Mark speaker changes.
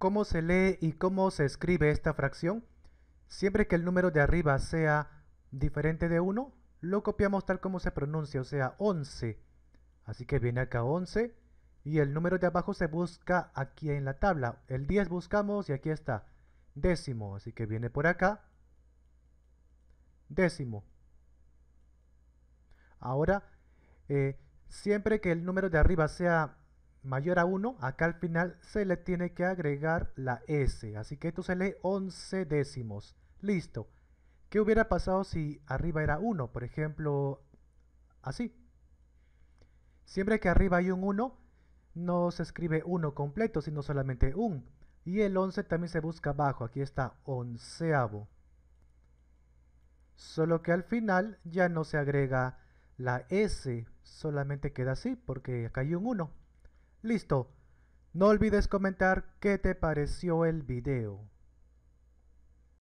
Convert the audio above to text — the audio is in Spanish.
Speaker 1: ¿Cómo se lee y cómo se escribe esta fracción? Siempre que el número de arriba sea diferente de 1, lo copiamos tal como se pronuncia, o sea 11. Así que viene acá 11 y el número de abajo se busca aquí en la tabla. El 10 buscamos y aquí está, décimo, así que viene por acá, décimo. Ahora, eh, siempre que el número de arriba sea mayor a 1, acá al final se le tiene que agregar la S. Así que esto se lee 11 décimos. Listo. ¿Qué hubiera pasado si arriba era 1? Por ejemplo, así. Siempre que arriba hay un 1, no se escribe 1 completo, sino solamente 1. Y el 11 también se busca abajo. Aquí está onceavo. Solo que al final ya no se agrega la S, solamente queda así porque acá hay un 1. Listo. No olvides comentar qué te pareció el video.